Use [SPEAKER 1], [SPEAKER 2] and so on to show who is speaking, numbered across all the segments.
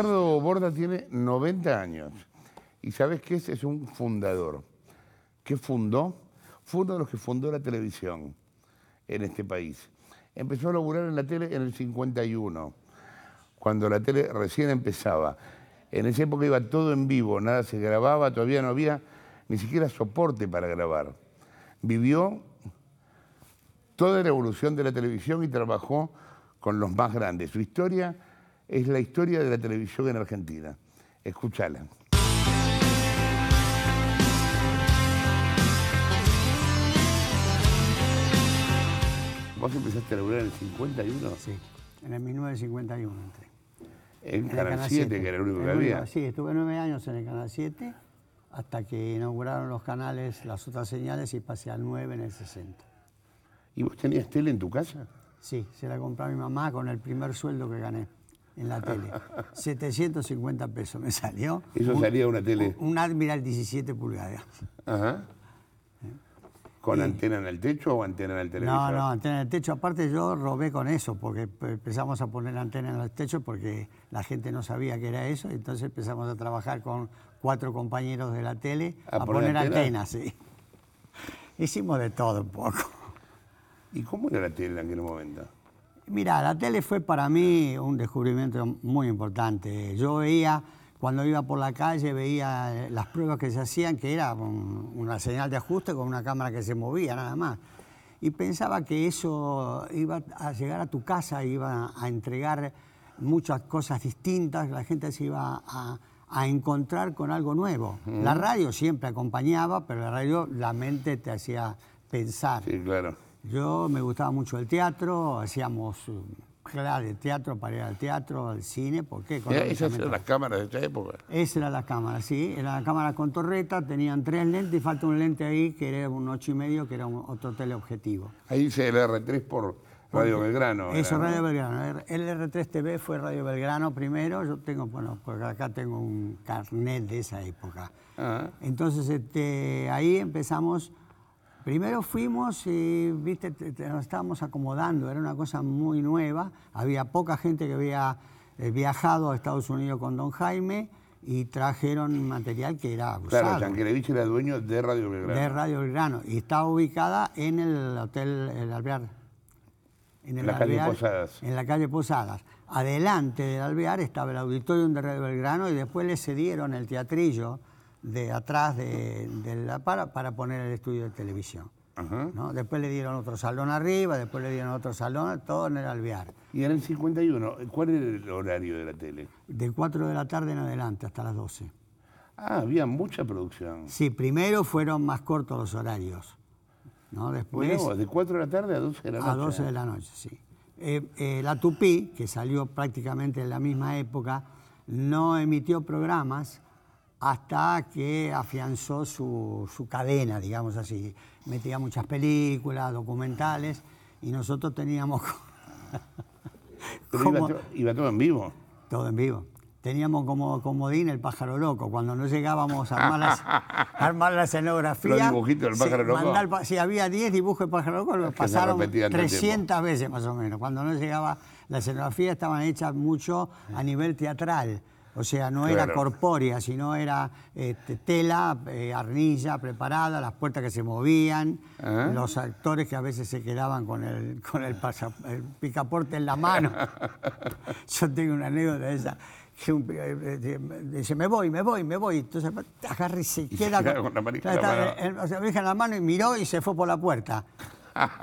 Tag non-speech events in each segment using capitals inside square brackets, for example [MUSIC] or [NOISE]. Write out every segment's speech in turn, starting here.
[SPEAKER 1] eduardo Borda tiene 90 años. ¿Y sabes qué es? Es un fundador. ¿Qué fundó? Fue uno de los que fundó la televisión en este país. Empezó a laburar en la tele en el 51, cuando la tele recién empezaba. En esa época iba todo en vivo, nada se grababa, todavía no había ni siquiera soporte para grabar. Vivió toda la evolución de la televisión y trabajó con los más grandes. Su historia es la historia de la televisión en Argentina. Escúchala. ¿Vos empezaste a laburar en el 51?
[SPEAKER 2] Sí, en el 1951 entré.
[SPEAKER 1] En, el Canal, 7, que era el único que había. Sí,
[SPEAKER 2] estuve nueve años en el Canal 7 hasta que inauguraron los canales, las otras señales y pasé al 9 en el 60.
[SPEAKER 1] ¿Y vos tenías tele en tu casa?
[SPEAKER 2] Sí, se la compró mi mamá con el primer sueldo que gané en la tele. 750 [LAUGHS] pesos me salió. Eso un, salía una tele. Un, Admiral 17 pulgadas.
[SPEAKER 1] Eh. ¿Con antena en el techo o antena en el televisor? No, no, antena
[SPEAKER 2] en el techo. Aparte yo robé con eso, porque empezamos a poner antena en los techo porque la gente no sabía que era eso, entonces empezamos a trabajar con cuatro compañeros de la tele a, poner, antena, antenas, sí. Hicimos de todo un poco. ¿Y cómo era
[SPEAKER 1] la tele en aquel momento?
[SPEAKER 2] Mira, la tele fue para mí un descubrimiento muy importante. Yo veía, cuando iba por la calle, veía eh, las pruebas que se hacían, que era una señal de ajuste con una cámara que se movía, nada más. Y pensaba que eso iba a llegar a tu casa, iba a entregar muchas cosas distintas, la gente se iba a, encontrar con algo nuevo. La radio siempre acompañaba, pero la radio, la mente te hacía pensar. Sí, claro. Yo me gustaba mucho el teatro, hacíamos eh, clase de teatro para ir al teatro, al cine, ¿por qué? Esas eran las
[SPEAKER 1] cámaras de esa época.
[SPEAKER 2] Esa era la cámara, sí. Era la cámara con torreta, tenían tres lentes y falta un lente ahí que era un ocho y medio, que era otro teleobjetivo. Ahí
[SPEAKER 1] hice el R3 por Radio Belgrano. Eso, Radio
[SPEAKER 2] Belgrano. El R3 TV fue Radio Belgrano primero. Yo tengo, bueno, por acá tengo un carnet de esa época. Ah. Entonces, este, ahí empezamos Primero fuimos y, viste, nos estábamos acomodando, era una cosa muy nueva, había poca gente que había eh, viajado a Estados Unidos con Don Jaime y trajeron material que era abusado. Claro,
[SPEAKER 1] Yankelevich era dueño de Radio Belgrano. De
[SPEAKER 2] Radio Belgrano, y estaba ubicada en el Hotel El Alvear. En, la calle Posadas. En la calle Posadas. Adelante del Alvear estaba el auditorio de Radio Belgrano y después le cedieron el teatrillo de atrás de, la para, para poner el estudio de televisión. ¿no? Después le dieron otro salón arriba, después le dieron otro salón, todo en el alvear.
[SPEAKER 1] ¿Y en el 51? ¿Cuál era el horario de la tele?
[SPEAKER 2] De 4 de la tarde en adelante, hasta las 12. Ah, había mucha producción. Sí, primero fueron más cortos los horarios.
[SPEAKER 1] ¿no? Después, de 4 de la tarde a 12 de la noche. A 12 de la
[SPEAKER 2] noche, sí. Eh, eh, la Tupí, que salió prácticamente en la misma época, no emitió programas, hasta que afianzó su, cadena, digamos así. Metía muchas películas, documentales, y nosotros teníamos... [LAUGHS] iba, todo en vivo. Todo en vivo. Teníamos como comodín el pájaro loco. Cuando no llegábamos a armar, la [LAUGHS] escenografía. Los dibujitos del pájaro loco. si había 10 dibujos de pájaro loco, los pasaron 300 veces más o menos. Cuando no llegaba la escenografía, estaban hechas mucho a nivel teatral. O sea, no era corpórea, sino era este, tela, eh, arnilla preparada, las puertas que se movían, ¿Ah? los actores que a veces se quedaban con el, con el, picaporte en la mano. [LAUGHS] Yo tengo una anécdota de esa. Que eh, eh, dice, me voy, me voy, me voy. Entonces agarra y se queda con, la, o sea, me la mano y miró y se fue por la puerta.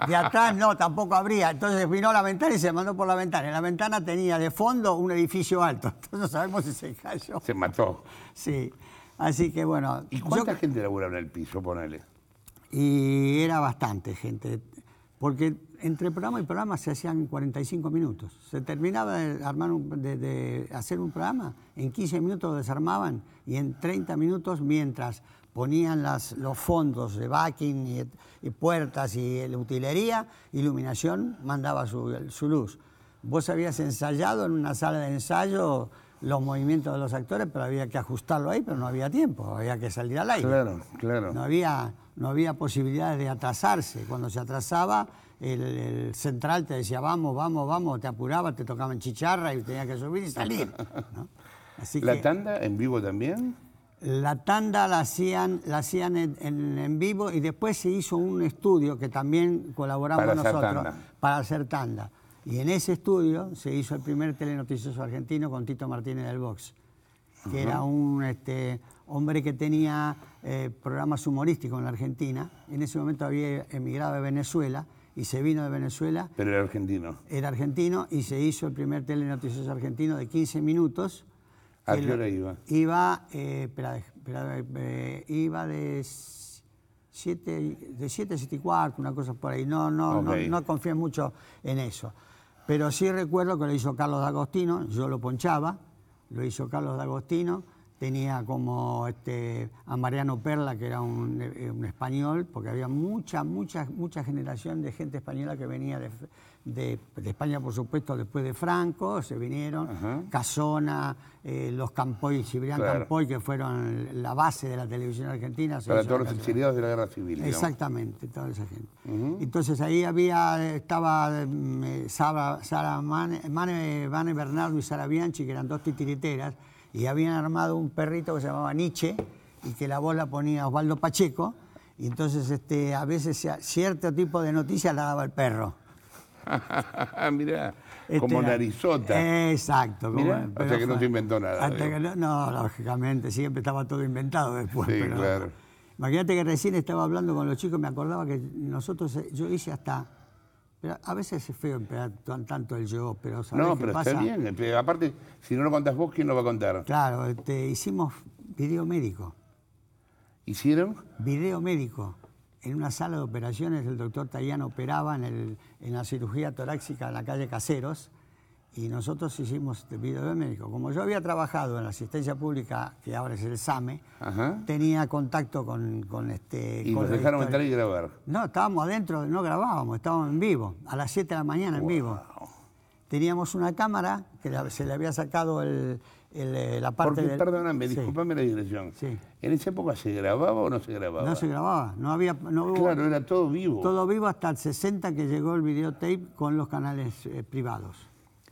[SPEAKER 2] De atrás no, tampoco habría. Entonces vino la ventana y se mandó por la ventana. En la ventana tenía de fondo un edificio alto. [LAUGHS] Entonces no sabemos si se cayó.
[SPEAKER 1] Se mató.
[SPEAKER 2] Sí. Así que bueno. ¿Y
[SPEAKER 1] cuánta gente laburaba en el piso, ponele?
[SPEAKER 2] Y era bastante gente. Porque entre programa y programa se hacían 45 minutos. Se terminaba de, armar de, hacer un programa, en 15 minutos desarmaban y en 30 minutos, mientras ponían las, los fondos de backing y, puertas y utilería, iluminación mandaba su, luz. Vos habías ensayado en una sala de ensayo los movimientos de los actores, pero había que ajustarlo ahí, pero no había tiempo, había que salir al aire. Claro, claro. No había, no había posibilidades de atrasarse. Cuando se atrasaba, el, central te decía, vamos, vamos, vamos, te apuraba, te tocaban chicharra y tenías que subir y salir.
[SPEAKER 1] Así ¿La tanda en vivo
[SPEAKER 2] también? la tanda la hacían, la hacían en, vivo y después se hizo un estudio que también colaboramos nosotros para hacer tanda. Y en ese estudio se hizo el primer telenoticioso argentino con Tito Martínez del Box, que era un este, hombre que tenía eh, programas humorísticos en la Argentina. En ese momento había emigrado de Venezuela y se vino de Venezuela.
[SPEAKER 1] Pero era argentino.
[SPEAKER 2] Era argentino y se hizo el primer telenoticioso argentino de 15 minutos
[SPEAKER 1] ¿A qué hora iba?
[SPEAKER 2] Iba, eh, eh, de 7 de 7 y cuarto, una cosa por ahí. No, no, no, no confié mucho en eso. Pero sí recuerdo que lo hizo Carlos D'Agostino, yo lo ponchaba, lo hizo Carlos D'Agostino, tenía como este, a Mariano Perla, que era eh, un español, porque había mucha, mucha, mucha generación de gente española que venía de, de, España, por supuesto, después de Franco, se vinieron, Casona, eh, los Campoy, Cibrián Campoy, que fueron la base de la televisión argentina. Para todos los exiliados
[SPEAKER 1] de la guerra civil. Exactamente,
[SPEAKER 2] toda esa gente. Entonces ahí había, estaba mm, eh, Sara, Mane, Bernardo y Sara Bianchi, que eran dos titiriteras, y habían armado un perrito que se llamaba Nietzsche, y que la bola ponía Osvaldo Pacheco, y entonces este, a veces cierto tipo de noticias la daba el perro.
[SPEAKER 1] [LAUGHS] Mirá,
[SPEAKER 2] este como narizota. Exacto. Como, hasta que no se inventó nada. no, lógicamente, siempre estaba todo inventado después. Sí, claro. Imagínate que recién estaba hablando con los chicos, me acordaba que nosotros, eh, yo hice hasta... Pero a veces es feo emplear tanto el yo, pero No, pero está bien.
[SPEAKER 1] Eh, aparte, si no lo contás vos, ¿quién lo va a contar?
[SPEAKER 2] Claro, este, hicimos video médico. ¿Hicieron? Video médico en una sala de operaciones, el doctor Tallán operaba en, la cirugía torácica en la calle Caseros y nosotros hicimos el este video de médico. Como yo había trabajado en la asistencia pública, que ahora es el SAME, tenía contacto con, este... ¿Y nos dejaron entrar y grabar? No, estábamos adentro, no grabábamos, estábamos en vivo, a las 7 de la mañana en vivo. Teníamos una cámara que se le había sacado el, eh, la parte Porque, perdóname, discúlpame
[SPEAKER 1] la digresión. ¿En esa época se grababa o no se grababa? No se
[SPEAKER 2] grababa, no había... hubo, claro, era todo vivo. Todo vivo hasta el 60 que llegó el videotape con los canales eh, privados.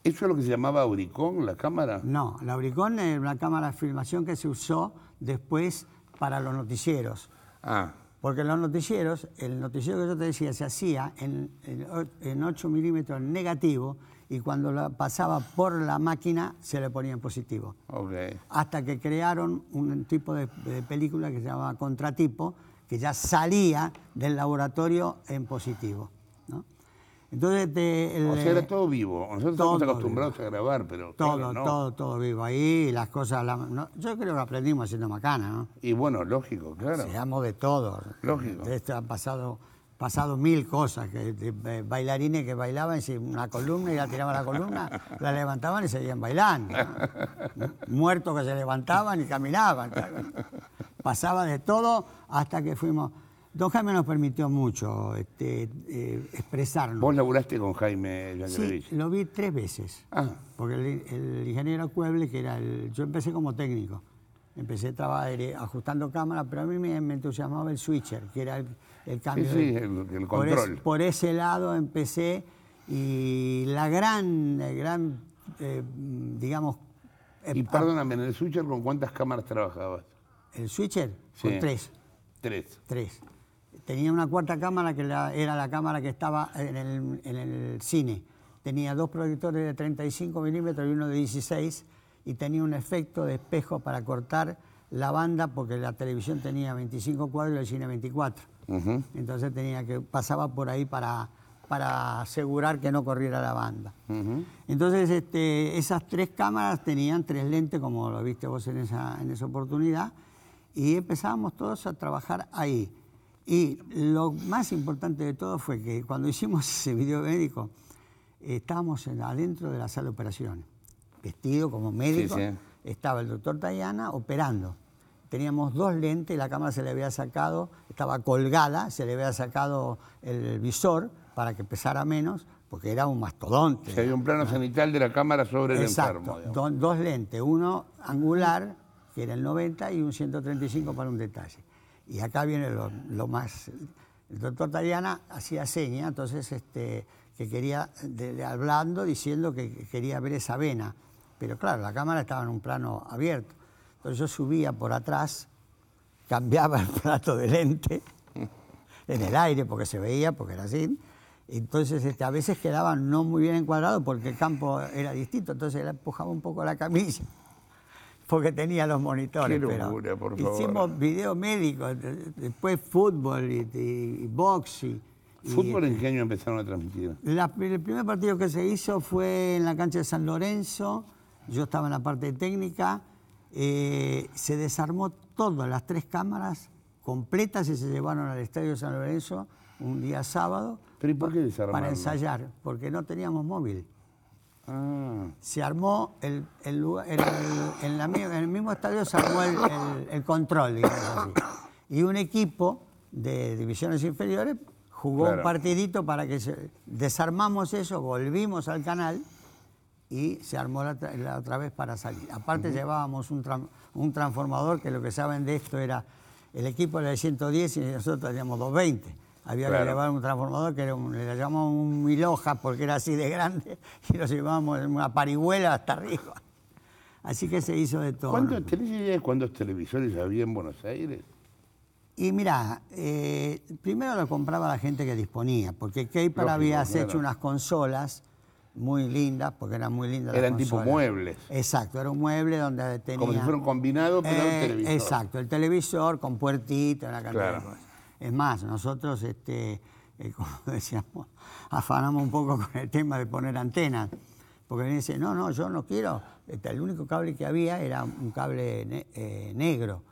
[SPEAKER 1] ¿Eso es lo que se llamaba Auricón, la cámara?
[SPEAKER 2] No, la Auricón es una cámara de filmación que se usó después para los noticieros. Ah. Porque los noticieros, el noticiero que yo te decía, se hacía en, en 8 milímetros negativo y cuando la pasaba por la máquina se le ponía en positivo. Okay. Hasta que crearon un tipo de, película que se llamaba Contratipo, que ya salía del laboratorio en positivo. Entonces, este, o sea, era
[SPEAKER 1] todo vivo. Nosotros estamos acostumbrados a grabar, pero. Todo, todo,
[SPEAKER 2] todo vivo. Ahí las cosas. La, yo creo que aprendimos haciendo macana, ¿no? Y
[SPEAKER 1] bueno, lógico, claro.
[SPEAKER 2] Seamos de todo. Lógico. Esto ha pasado pasado mil cosas, bailarines que bailaban una columna y la tiraban a la columna, [LAUGHS] la levantaban y seguían bailando. [LAUGHS] Muertos que se levantaban y caminaban. Pasaba de todo hasta que fuimos... Don Jaime nos permitió mucho este, eh, expresarnos. ¿Vos
[SPEAKER 1] laburaste con
[SPEAKER 2] Jaime lo vi tres veces. Ah. Porque el, el, ingeniero Cueble, que era el... Yo empecé como técnico empecé a ajustando cámaras, pero a mí me, me, entusiasmaba el switcher, que era el, cambio. Sí, sí,
[SPEAKER 1] el, control.
[SPEAKER 2] Por, ese lado empecé y la gran, gran eh, digamos... Eh, y perdóname, en el switcher con cuántas cámaras trabajabas? El switcher
[SPEAKER 1] sí. con tres. Tres.
[SPEAKER 2] Tres. Tenía una cuarta cámara que era la cámara que estaba en el, en el cine. Tenía dos proyectores de 35 milímetros y uno de 16 y tenía un efecto de espejo para cortar la banda porque la televisión tenía 25 cuadros y el cine 24. Entonces tenía que pasaba por ahí para, para asegurar que no corriera la banda. Entonces este, esas tres cámaras tenían tres lentes, como lo viste vos en esa, en esa oportunidad, y empezábamos todos a trabajar ahí. Y lo más importante de todo fue que cuando hicimos [LAUGHS] ese video médico, estábamos adentro de la sala de operaciones vestido como médico, estaba el doctor Tayana operando. Teníamos dos lentes, la cámara se le había sacado, estaba colgada, se le había sacado el visor para que pesara menos, porque era un
[SPEAKER 1] mastodonte. se había un plano ah. cenital de la cámara sobre el enfermo.
[SPEAKER 2] dos lentes, uno angular, que era el 90, y un 135 para un detalle. Y acá viene lo, más... El doctor Tariana hacía seña, entonces, este, que quería, hablando, diciendo que quería ver esa vena. Pero claro, la cámara estaba en un plano abierto. Entonces yo subía por atrás, cambiaba el plato de lente [LAUGHS] en el aire porque se veía, porque era así. Entonces este, a veces quedaba no muy bien encuadrado porque el campo era distinto, entonces le empujaba un poco la camilla [LAUGHS] porque tenía los monitores. Qué locura, por favor. Hicimos video médico, después fútbol y, y, ¿Fútbol en este,
[SPEAKER 1] qué año empezaron a transmitir?
[SPEAKER 2] el primer partido que se hizo fue en la cancha de San Lorenzo yo estaba en la parte técnica, eh, se desarmó todas las tres cámaras completas y se llevaron al Estadio San Lorenzo un día sábado. ¿Pero qué Para ensayar, porque no teníamos móvil. Ah. Se armó el, en, el mismo estadio se armó el, control, digamos así. Y un equipo de divisiones inferiores jugó un partidito para que se, desarmamos eso, volvimos al canal y se armó la, otra vez para salir. Aparte llevábamos un, transformador que lo que saben de esto era, el equipo era de 110 y nosotros teníamos 220. Había que llevar un transformador que era le llamamos un miloja porque era así de grande [LAUGHS] y lo llevábamos en una parihuela hasta arriba. Así que se hizo de todo. ¿Cuántos,
[SPEAKER 1] televisores había en Buenos Aires?
[SPEAKER 2] Y mira eh, primero lo compraba la gente que disponía, porque Keiper había hecho unas consolas muy lindas, porque eran muy lindas. Eran tipo muebles. Exacto, era un mueble donde tenía... Como si fuera un combinado, pero un eh, televisor. Exacto, el televisor con puertito, una cantidad Es más, nosotros, este, eh, [LAUGHS] como decíamos, afanamos un poco con el tema de poner antenas. Porque me dice, no, no, yo no quiero. Este, el único cable que había era un cable eh, negro.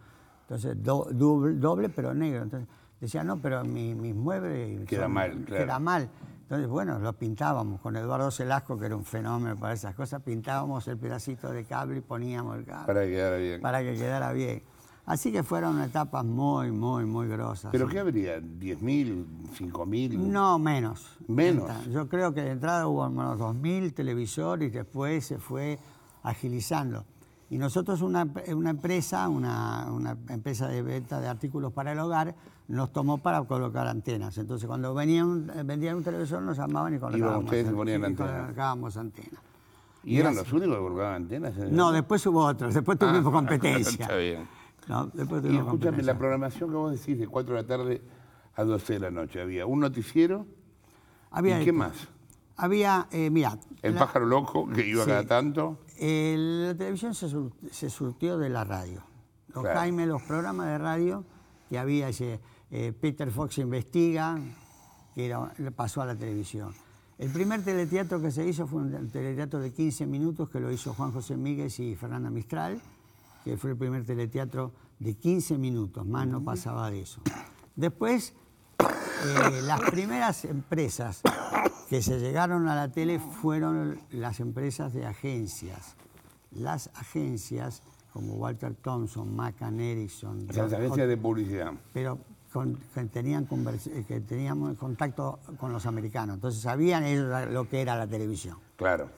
[SPEAKER 2] Entonces, doble, pero negro. Entonces, decía, no, pero mis muebles... Queda mal, claro. Queda mal. Entonces, bueno, lo pintábamos con Eduardo Selasco, que era un fenómeno para esas cosas, pintábamos el pedacito de cable y poníamos el cable.
[SPEAKER 1] Para que quedara bien.
[SPEAKER 2] Para que quedara bien. Así que fueron etapas muy, muy, muy grosas. ¿Pero qué
[SPEAKER 1] habría? ¿10.000? ¿5.000? No, menos.
[SPEAKER 2] ¿Menos? Yo creo que de entrada hubo unos 2.000 televisores y después se fue agilizando. Y nosotros, una, una empresa, una, empresa de venta de artículos para el hogar, nos tomó para colocar antenas. Entonces, cuando venían, vendían un televisor, nos llamaban y colocábamos, ustedes ponían antenas. colocábamos antenas. ¿Y, eran los únicos que colocaban antenas? No, después hubo otros, después tuvimos ah, [LAUGHS] competencia. Está
[SPEAKER 1] No, escúchame, la programación que vos decís de 4 de la tarde a 12 de la noche, ¿había un noticiero?
[SPEAKER 2] Había ¿Y qué más? Había, eh, El
[SPEAKER 1] pájaro loco que iba a cada tanto
[SPEAKER 2] la televisión se, surtió de la radio. Los Jaime, los programas de radio que había, ese, eh, Peter Fox investiga, que pasó a la televisión. El primer teleteatro que se hizo fue un teleteatro de 15 minutos que lo hizo Juan José Míguez y Fernanda Mistral, que fue el primer teleteatro de 15 minutos, más no pasaba de eso. Después eh, las primeras empresas que se llegaron a la tele fueron las empresas de agencias. Las agencias como Walter Thompson, Macan Erickson. Las agencias de publicidad. Pero que, tenían que teníamos contacto con los americanos. Entonces sabían ellos lo que era la televisión. Claro.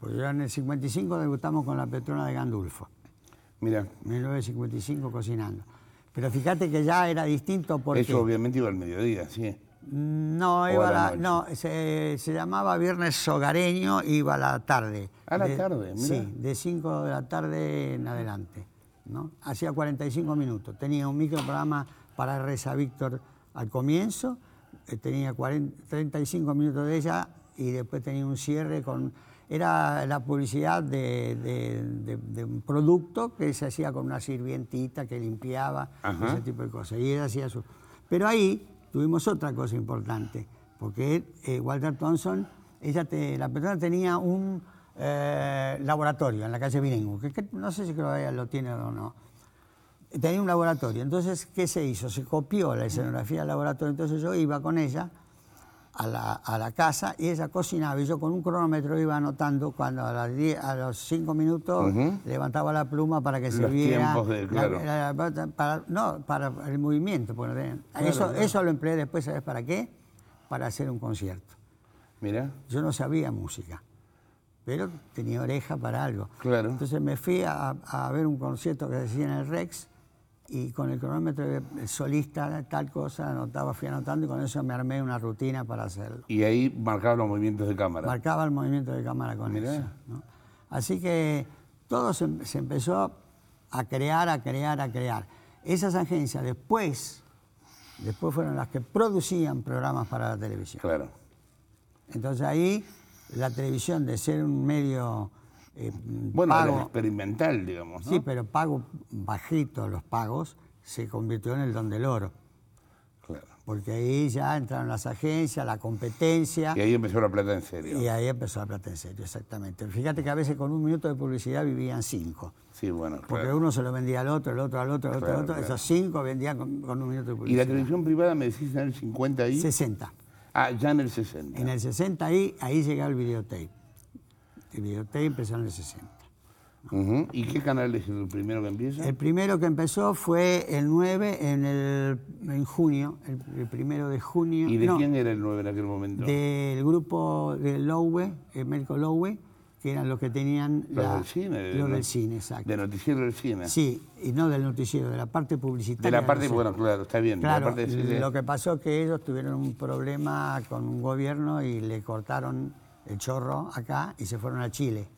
[SPEAKER 2] Pues en el 55 debutamos con la Petrona de Gandulfo. Mira. 1955 cocinando. Pero fíjate que ya era distinto porque... Eso
[SPEAKER 1] obviamente iba al mediodía, sí.
[SPEAKER 2] Mm, no, no se, llamaba Viernes Sogareño, iba a la tarde. A la tarde, mira. Sí, de 5 de la tarde en adelante. ¿no? Hacía 45 minutos. Tenía un microprograma para Reza Víctor al comienzo, eh, tenía 35 minutos de ella y después tenía un cierre con era la publicidad de, un producto que se hacía con una sirvientita que limpiaba, ese tipo de cosas. Y hacía Pero ahí tuvimos otra cosa importante, porque eh, Walter Thompson, ella la persona tenía un eh, laboratorio en la calle Viringo, que, que, no sé si todavía lo tiene o no. Tenía un laboratorio, entonces, ¿qué se hizo? Se copió la escenografía del laboratorio, entonces yo iba con ella a la, casa y ella cocinaba y yo con un cronómetro iba anotando cuando a, las a los cinco minutos levantaba la pluma para que se no para el movimiento eso eso lo empleé después sabes para qué para hacer un concierto mira yo no sabía música pero tenía oreja para algo claro entonces me fui a, a ver un concierto que se en el Rex y con el cronómetro eh, solista, tal cosa, anotaba, fui anotando y con eso me armé una rutina para hacerlo.
[SPEAKER 1] Y ahí marcaba los movimientos de cámara.
[SPEAKER 2] Marcaba el movimiento de cámara con eso. Así que todo se, se, empezó a crear, a crear, a crear. Esas agencias después, después fueron las que producían programas para la televisión. Claro. Entonces ahí la televisión de ser un medio eh, bueno,
[SPEAKER 1] experimental, digamos. Sí,
[SPEAKER 2] pero pago bajito los pagos se convirtió en el don del oro. Porque ahí ya entraron las agencias, la competencia. Y ahí
[SPEAKER 1] empezó la plata en serio. Y
[SPEAKER 2] ahí empezó la plata en serio, exactamente. Fíjate que a veces con un minuto de publicidad vivían cinco. Sí, bueno, Porque uno se lo vendía al otro, el otro al otro, el otro, al otro. Esos cinco vendían con, un minuto de publicidad. ¿Y la televisión
[SPEAKER 1] privada me decís en el 50 ahí? 60. Ah, ya en el 60.
[SPEAKER 2] En el 60 ahí, ahí llegaba el videotape. El Videotec empezó en el 60. ¿Y qué canal es el primero que empieza? El primero que empezó fue el 9 en, el, en junio, el, primero de junio. ¿Y de quién era
[SPEAKER 1] el 9 en aquel momento? Del
[SPEAKER 2] grupo de Lowe, Melco Lowe, que eran los que tenían... Los la, del cine. Los del cine, exacto. ¿De
[SPEAKER 1] noticiero del cine. Sí,
[SPEAKER 2] y no del noticiero, de la parte publicitaria. De la parte, bueno, claro, está bien. lo que pasó es que ellos tuvieron un problema con un gobierno y le cortaron el chorro acá y se fueron a Chile.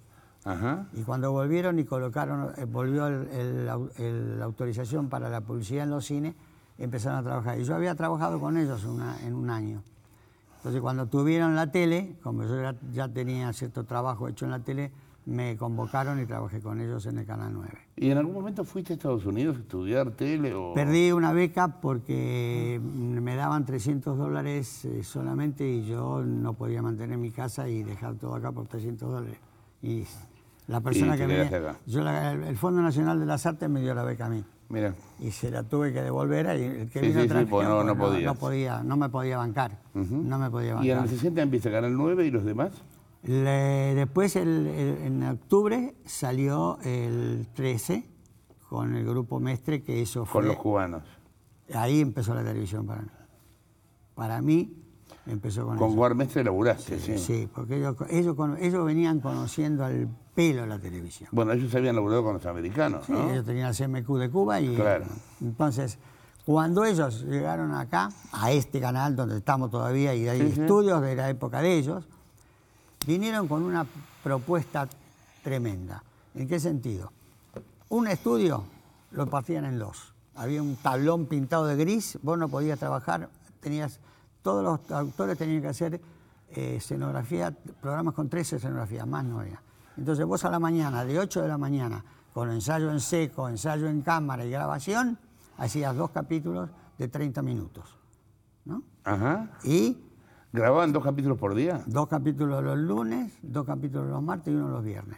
[SPEAKER 2] Y cuando volvieron y colocaron, eh, volvió la autorización para la publicidad en los cines, empezaron a trabajar. Y yo había trabajado con ellos en un año. Entonces cuando tuvieron la tele, como yo ya tenía cierto trabajo hecho en la tele, me convocaron y trabajé con ellos en el Canal 9.
[SPEAKER 1] ¿Y en algún momento fuiste a Estados Unidos a estudiar tele? O... Perdí
[SPEAKER 2] una beca porque me daban 300 dólares eh, solamente y yo no podía mantener mi casa y dejar todo acá por 300 dólares. Y la persona que me... dio... el Fondo Nacional de las Artes me dio la beca a mí. Mira. Y se la tuve que devolver ahí el que sí, sí, no, podía. no, me podía bancar. No me podía bancar. ¿Y en el
[SPEAKER 1] 60 Canal 9 y los demás?
[SPEAKER 2] después, en octubre, salió el 13 con el grupo Mestre que eso fue... Con los cubanos. Ahí empezó la televisión para mí. Para mí
[SPEAKER 1] empezó con, con Mestre mestre laburaste, sí. Sí,
[SPEAKER 2] porque ellos, ellos, venían conociendo al pelo la televisión.
[SPEAKER 1] Bueno, ellos habían laburado con los americanos, sí, ellos
[SPEAKER 2] tenían el CMQ de Cuba y... Claro. Entonces, cuando ellos llegaron acá, a este canal donde estamos todavía, y hay estudios de la época de ellos vinieron con una propuesta tremenda. ¿En qué sentido? Un estudio lo partían en dos. Había un tablón pintado de gris, vos no podías trabajar, tenías, todos los autores tenían que hacer eh, escenografía, programas con tres escenografías, más no Entonces vos a la mañana, de 8 de la mañana, con ensayo en seco, ensayo en cámara y grabación, hacías dos capítulos de 30 minutos. ¿no? Ajá. Y ¿Grababan dos capítulos por día? Dos capítulos los lunes, dos capítulos los martes y uno los viernes.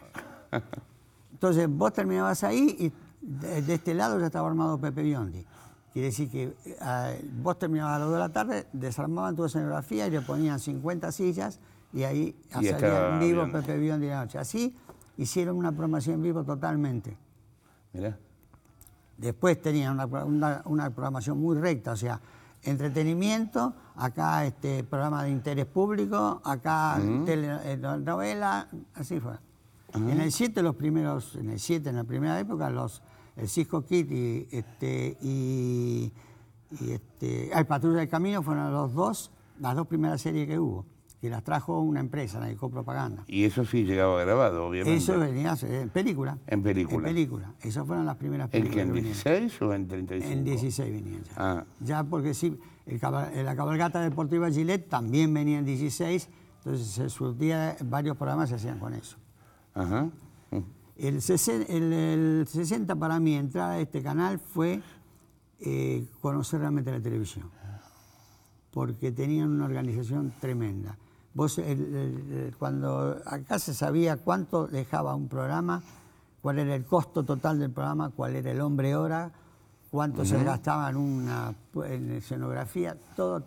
[SPEAKER 2] Entonces vos terminabas ahí y de, este lado ya estaba armado Pepe Biondi. Quiere decir que eh, vos terminabas a las 2 de la tarde, desarmaban tu escenografía y le ponían 50 sillas y ahí salía en vivo Pepe Biondi la noche. Así hicieron una programación en vivo totalmente. Mirá. Después tenían una, una programación muy recta, o sea, entretenimiento, acá este programa de interés público, acá eh, novela telenovela, así fue. En el 7 los primeros, en el 7, en la primera época, los el Cisco Kitty y este y, este el Patrulla del Camino fueron los dos, las dos primeras series que hubo que las trajo una empresa, la dejó propaganda.
[SPEAKER 1] Y eso sí llegaba grabado, obviamente. Eso venía en película. En película. En
[SPEAKER 2] película. Esas fueron las primeras películas. ¿En, 16
[SPEAKER 1] o en 35? En
[SPEAKER 2] 16 venían ya. Ah. Ya porque sí, eh, la cabalgata deportiva Gillette también venía en 16, entonces se surtía, varios programas se hacían con eso. Ajá. El, 60 para mí, entrada de este canal fue eh, conocer realmente la televisión, porque tenían una organización tremenda cuando acá se sabía cuánto dejaba un programa, cuál era el costo total del programa, cuál era el hombre hora, cuánto se gastaba en, una, escenografía, todo.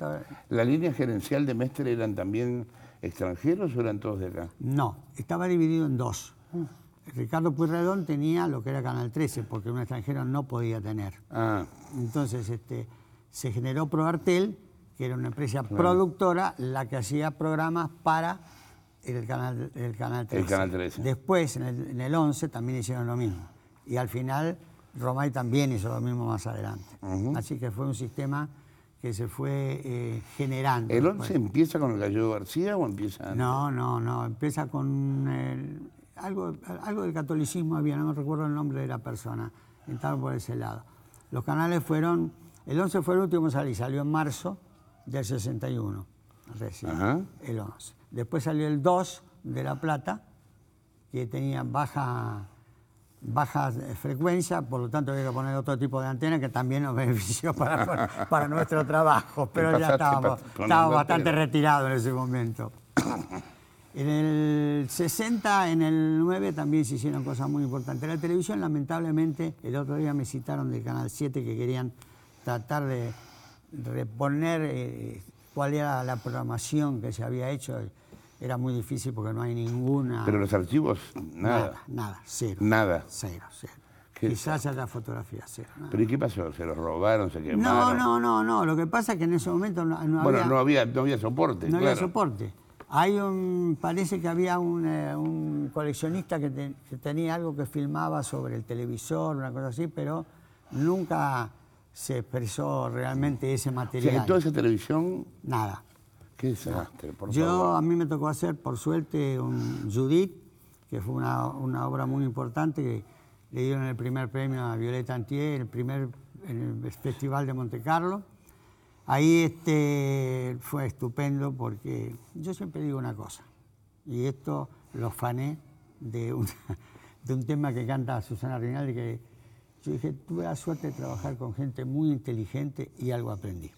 [SPEAKER 1] ¿La línea gerencial de Mestre eran también extranjeros o eran todos de acá?
[SPEAKER 2] No, estaba dividido en dos. Ah. Ricardo puyredón tenía lo que era Canal 13, porque un extranjero no podía tener. Ah. Entonces este, se generó ProArtel, que era una empresa productora la que hacía programas para el canal, el canal 13. Después, en el, 11, también hicieron lo mismo. Y al final, Romay también hizo lo mismo más adelante. Así que fue un sistema que se fue eh, generando. ¿El 11 pues.
[SPEAKER 1] empieza con el Gallo García o empieza.? No,
[SPEAKER 2] no, no. Empieza con. algo, algo del catolicismo había, no me recuerdo el nombre de la persona. Entraron por ese lado. Los canales fueron. El 11 fue el último, que salió en marzo del 61, recién, el 11. Después salió el 2 de La Plata, que tenía baja, baja frecuencia, por lo tanto había que poner otro tipo de antena que también nos [LAUGHS] benefició para, nuestro trabajo, pero ya estábamos, estábamos bastante retirados en ese momento. [COUGHS] En el 60, en el 9 también se hicieron cosas muy importantes. La televisión, lamentablemente, el otro día me citaron del Canal 7 que querían tratar de reponer eh, cuál era la programación que se había hecho eh, era muy difícil porque no hay ninguna... Pero los
[SPEAKER 1] archivos, nada. Nada, cero. Nada. Cero, cero.
[SPEAKER 2] Quizás haya fotografía, cero.
[SPEAKER 1] ¿Pero y qué pasó? ¿Se los robaron? ¿Se quemaron? No, no, no, no. Lo
[SPEAKER 2] que pasa es que en ese momento no, había... Bueno, no
[SPEAKER 1] había, no había soporte, No había soporte.
[SPEAKER 2] Hay un, parece que había un, eh, coleccionista que, tenía algo que filmaba sobre el televisor, una cosa así, pero nunca se expresó realmente ese material. toda esa televisión? Nada. Qué desastre, Yo, a mí me tocó hacer, por suerte, un Judith, que fue una, una obra muy importante que le dieron el primer premio a Violeta Antier, el primer en el Festival de Monte Carlo. Ahí este, fue estupendo porque yo siempre digo una cosa, y esto lo fané de, [LAUGHS] de un tema que canta Susana Rinaldi, que yo dije, tuve la suerte de trabajar con gente muy inteligente y algo aprendí.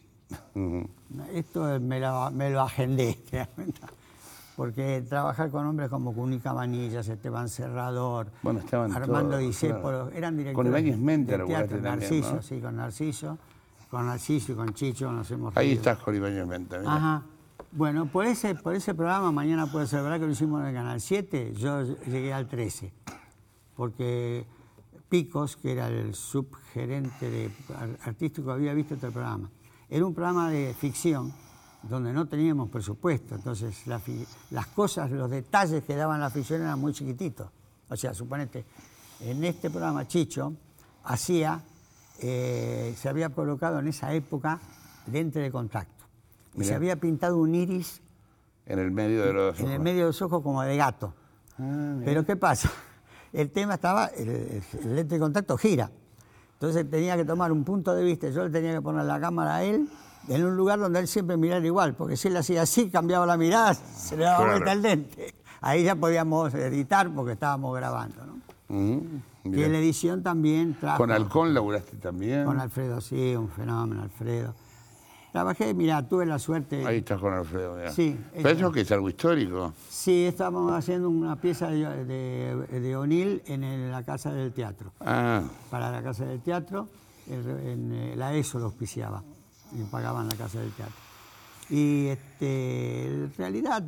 [SPEAKER 2] Esto me lo, me lo agendé, [LAUGHS] porque trabajar con hombres como Cunica Manillas, Esteban Serrador, Armando todos, eran directores. Con de teatro, Narciso, sí, con Narciso, con Narciso y con Chicho nos hemos Ahí está
[SPEAKER 1] estás con Ibañez Ajá.
[SPEAKER 2] Bueno, por ese, por ese programa, mañana puede ser verdad que lo hicimos en el Canal 7, yo llegué al 13, porque Picos, que era el subgerente de, artístico, había visto este programa. Era un programa de ficción donde no teníamos presupuesto, entonces las cosas, los detalles que daban la ficción eran muy chiquititos. O sea, suponete, en este programa Chicho hacía, eh, se había colocado en esa época lente de contacto y se había pintado un iris
[SPEAKER 1] en el medio de los ojos. En el medio
[SPEAKER 2] de los ojos como de gato. Ah, Pero ¿qué pasa? el tema estaba, el, lente de contacto gira. Entonces tenía que tomar un punto de vista, yo le tenía que poner la cámara a él en un lugar donde él siempre mirara igual, porque si él hacía así, cambiaba la mirada, [LAUGHS] se le daba vuelta el lente. Ahí ya podíamos editar porque estábamos grabando. ¿no? y en la edición también trajo, ¿Con Alcón laburaste también? Con Alfredo, sí, un fenómeno, Alfredo. Trabajé, mira, tuve la suerte. Ahí estás
[SPEAKER 1] con Alfredo, mira. Sí. eso que es algo histórico.
[SPEAKER 2] Sí, estábamos haciendo una pieza de, de, O'Neill en, la Casa del Teatro. Ah. Para la Casa del Teatro, en, eh, la ESO lo auspiciaba y pagaban la Casa del Teatro. Y este, en realidad,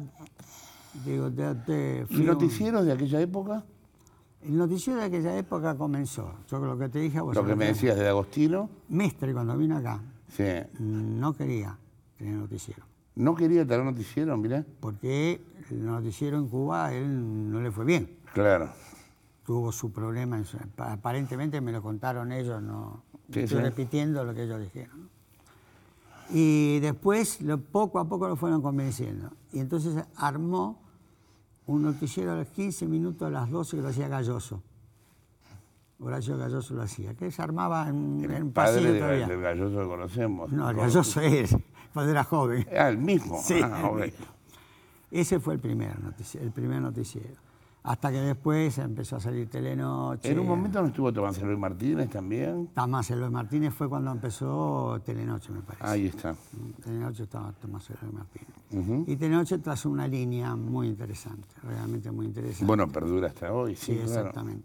[SPEAKER 2] digo, te, ¿Y noticieros de aquella época? El noticiero de aquella época comenzó. Yo lo que te dije a Lo que me decías de Agostino. Mestre, cuando vino acá. No quería
[SPEAKER 1] tener noticiero. No quería tener noticiero, mirá.
[SPEAKER 2] Porque el noticiero en Cuba a él no le fue bien. Claro. Tuvo su problema, aparentemente me lo contaron ellos, no estoy repitiendo lo que ellos dijeron. Y después, poco a poco lo fueron convenciendo. Y entonces armó un noticiero a los 15 minutos, a las 12, que lo hacía Galloso. Horacio Galloso lo hacía, que se armaba en, un pasillo de, todavía. El
[SPEAKER 1] Galloso lo conocemos. No, el Galloso es,
[SPEAKER 2] cuando era joven. Era ah, el mismo. Sí, ah, Ese fue el primer, noticiero, el primer noticiero. Hasta que después empezó a salir Telenoche. ¿En un
[SPEAKER 1] momento no estuvo Tomás Eloy Martínez también?
[SPEAKER 2] Tomás Eloy Martínez fue cuando empezó Telenoche, me parece. Ahí está. Telenoche estaba Tomás Eloy Martínez. Y Telenoche trazó una línea muy interesante, realmente muy interesante. Bueno,
[SPEAKER 1] perdura hasta hoy. Sí, sí exactamente.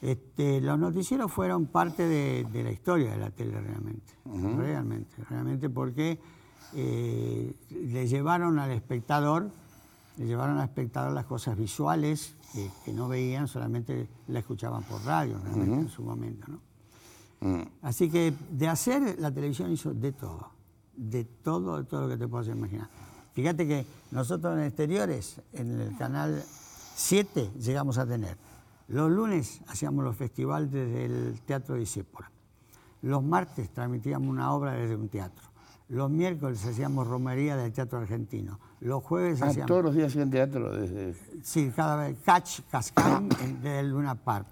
[SPEAKER 2] Este, los noticieros fueron parte de, la historia de la tele realmente, realmente, realmente porque eh, le llevaron al espectador, le llevaron al espectador las cosas visuales que, no veían, solamente la escuchaban por radio realmente en su momento. Mm. Así que de hacer, la televisión hizo de todo, de todo, de todo lo que te puedas imaginar. Fíjate que nosotros en exteriores, en el canal 7, llegamos a tener los lunes hacíamos los festivales desde el Teatro de Los martes transmitíamos una obra desde un teatro. Los miércoles hacíamos romería del Teatro Argentino. Los jueves ah, hacíamos... todos los días hacían teatro desde... Sí, cada vez. Catch, Cascán, del Luna Park.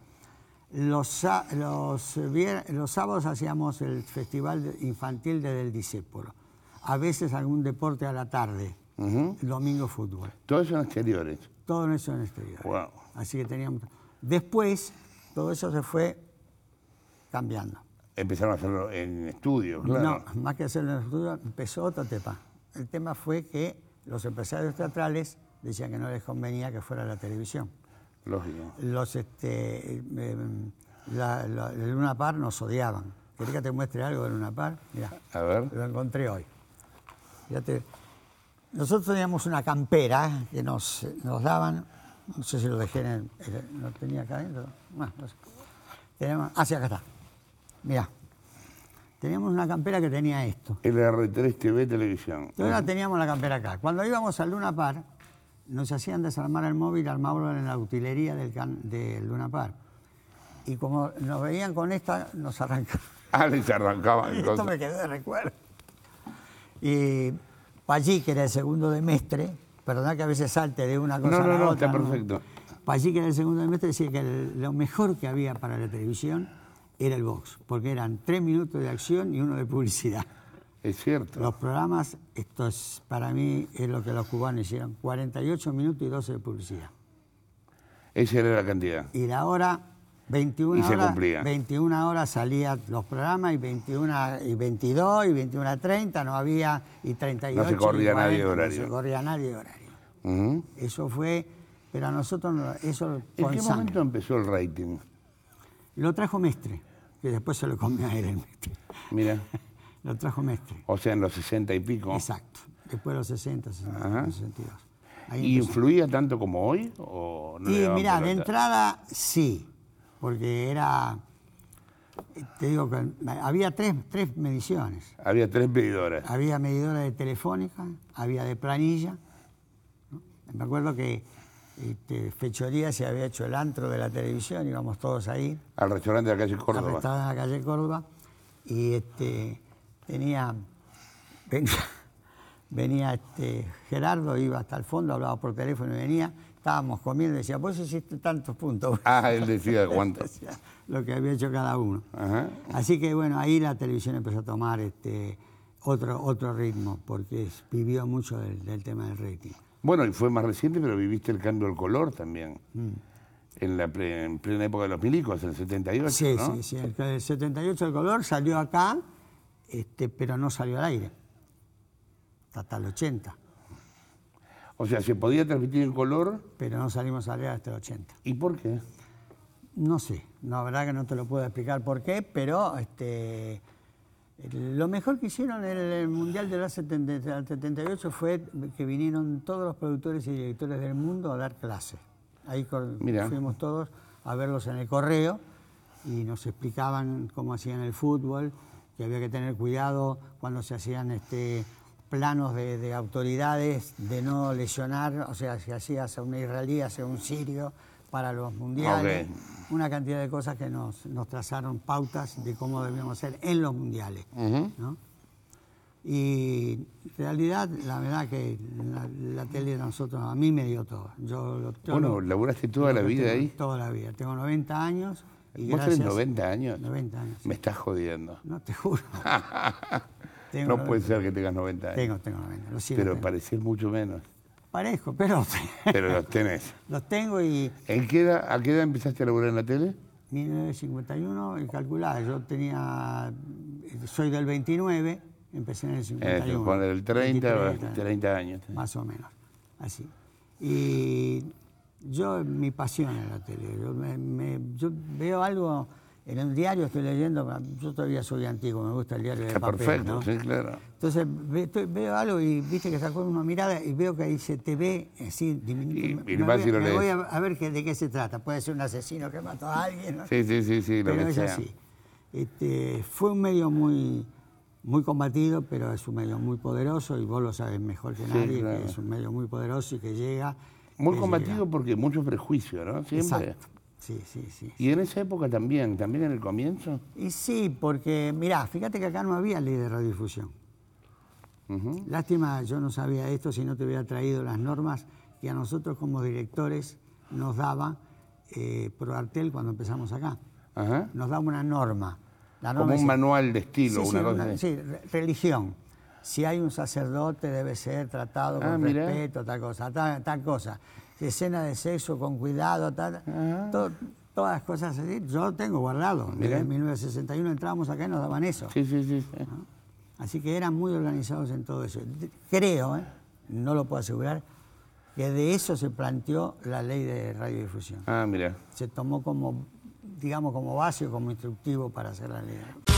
[SPEAKER 2] Los, los, los, sábados hacíamos el festival infantil desde el Diséporo. A veces algún deporte a la tarde. Domingo fútbol.
[SPEAKER 1] todo eso en exteriores.
[SPEAKER 2] eso en exteriores. Wow. Así que teníamos... Después, todo eso se fue cambiando.
[SPEAKER 1] Empezaron a hacerlo en estudio, claro.
[SPEAKER 2] No, más que hacerlo en estudio, empezó otro tema. El tema fue que los empresarios teatrales decían que no les convenía que fuera la televisión. Lógico. Los, este, em, el Luna Par nos odiaban. ¿Querés que te muestre algo de Luna Par? Mirá, a ver. lo encontré hoy. Fíjate. Nosotros teníamos una campera que nos, nos daban no sé si lo dejé en ¿Lo tenía acá adentro? ah, sí, acá está. Mirá. Teníamos una campera que tenía esto.
[SPEAKER 1] r 3 TV Televisión. Ah. teníamos
[SPEAKER 2] la campera acá. Cuando íbamos al Luna Par, nos hacían desarmar el móvil, armado en la utilería del, del Luna Par. Y como nos veían con esta, nos arrancaban.
[SPEAKER 1] Ah, les arrancaban. [LAUGHS] Esto me quedó
[SPEAKER 2] de recuerdo. Y allí, que era el segundo de mestre, Perdona que a veces salte de una cosa a la no, otra. No, está perfecto. Pues Así que en el segundo trimestre decía que lo mejor que había para la televisión era el box, porque eran tres minutos de acción y uno de publicidad. Es cierto. Los programas, esto para mí es lo que los cubanos hicieron, 48 minutos y 12 de publicidad.
[SPEAKER 1] Esa era la cantidad.
[SPEAKER 2] Y la hora 21 y horas, salían los programas y 21 y 22 y 21 a 30 no había y 38 no se corría nadie horario. No se corría nadie
[SPEAKER 1] horario.
[SPEAKER 2] Eso fue, pero a nosotros no, eso ¿En qué momento
[SPEAKER 1] empezó el rating?
[SPEAKER 2] Lo trajo Mestre, que después se lo comió a él el Mestre.
[SPEAKER 1] Mira. [LAUGHS]
[SPEAKER 2] lo trajo Mestre.
[SPEAKER 1] O sea, en los 60 y pico. Exacto.
[SPEAKER 2] Después de los 60, 62. ¿Y influía
[SPEAKER 1] tanto como hoy? O y mira, de
[SPEAKER 2] entrada sí porque era, te digo, había tres, tres mediciones. Había tres medidoras. Había medidora de telefónica, había de planilla. Me acuerdo que este, fechoría se había hecho el antro de la televisión, íbamos todos ahí.
[SPEAKER 1] Al restaurante de la calle Córdoba. Al restaurante
[SPEAKER 2] la calle Córdoba. Y este, venía, [LAUGHS] venía este, Gerardo, iba hasta el fondo, hablaba por teléfono y venía, estábamos comiendo decía, vos hiciste tantos puntos. Ah, él decía cuántos. [LAUGHS] lo que había hecho cada uno. Así que bueno, ahí la televisión empezó a tomar este, otro, otro ritmo, porque vivió mucho del, tema del rating.
[SPEAKER 1] Bueno, y fue más reciente, pero viviste el cambio del color también. Mm. En, la plena época de los milicos, en el 78. Sí, sí, sí.
[SPEAKER 2] El, 78 el color salió acá, este, pero no salió al aire. Hasta el 80.
[SPEAKER 1] O sea, se podía transmitir en color.
[SPEAKER 2] Pero no salimos a leer hasta el 80. ¿Y por qué? No sé, la verdad que no te lo puedo explicar por qué, pero este, lo mejor que hicieron en el Mundial del 78 fue que vinieron todos los productores y directores del mundo a dar clases. Ahí fuimos todos a verlos en el correo y nos explicaban cómo hacían el fútbol, que había que tener cuidado cuando se hacían este, planos de, autoridades de no lesionar, o sea, si hacía a una israelí, hacia un sirio para los mundiales, una cantidad de cosas que nos, trazaron pautas de cómo debíamos ser en los mundiales. Y en realidad, la verdad que la, tele de nosotros, a mí me dio todo. Yo, bueno,
[SPEAKER 1] laburaste toda la vida ahí.
[SPEAKER 2] Toda la vida. Tengo 90 años. Y ¿Vos tenés 90
[SPEAKER 1] años? 90 años. Me estás jodiendo. No, te juro. [LAUGHS] no puede ser que tengas 90 años. Tengo, tengo 90. Lo siento. pero parecer mucho menos.
[SPEAKER 2] Parezco, pero...
[SPEAKER 1] [LAUGHS] Pero los tenés.
[SPEAKER 2] los tengo y...
[SPEAKER 1] ¿En qué ¿A qué edad empezaste a laburar en la tele?
[SPEAKER 2] 1951, y yo tenía... Soy del 29, empecé en el 51. con el 30, 30 años. Más o menos, así. Y yo, mi pasión es la tele. yo veo algo en el diario estoy leyendo, ah, yo todavía soy antiguo, me gusta el diario de Está papel, perfecto, ¿no? sí, claro. Entonces veo algo y viste que sacó una mirada y veo que dice TV, así, eh, diminuto. Y, y me, voy, voy, a, ver de qué se trata. Puede ser un asesino que mató a alguien, ¿no? Sí, sí, sí, sí lo pero es así. Este, fue un medio muy, muy combatido, pero es un medio muy poderoso y vos lo sabes mejor que nadie, es un medio muy poderoso y que llega. Muy combatido porque mucho prejuicio, ¿no? Siempre. Sí, sí, sí. ¿Y
[SPEAKER 1] en esa época también? ¿También en el comienzo?
[SPEAKER 2] Y sí, porque, mirá, fíjate que acá no había ley de radiodifusión. Lástima, yo no sabía esto si no te hubiera traído las normas que a nosotros como directores nos daba eh, Proartel cuando empezamos acá. Nos daba una norma. como un manual de estilo, una cosa sí, religión. Si hay un sacerdote debe ser tratado ah, con respeto, tal cosa, tal cosa escena de sexo con cuidado, tal, ah. todas las cosas así. Yo lo tengo guardado. en 1961 entrábamos acá y nos daban eso. Así que eran muy organizados en todo eso. Creo, ¿eh? no lo puedo asegurar, que de eso se planteó la ley de radiodifusión. Ah, mira. Se tomó como, digamos, como base, como instructivo para hacer la ley.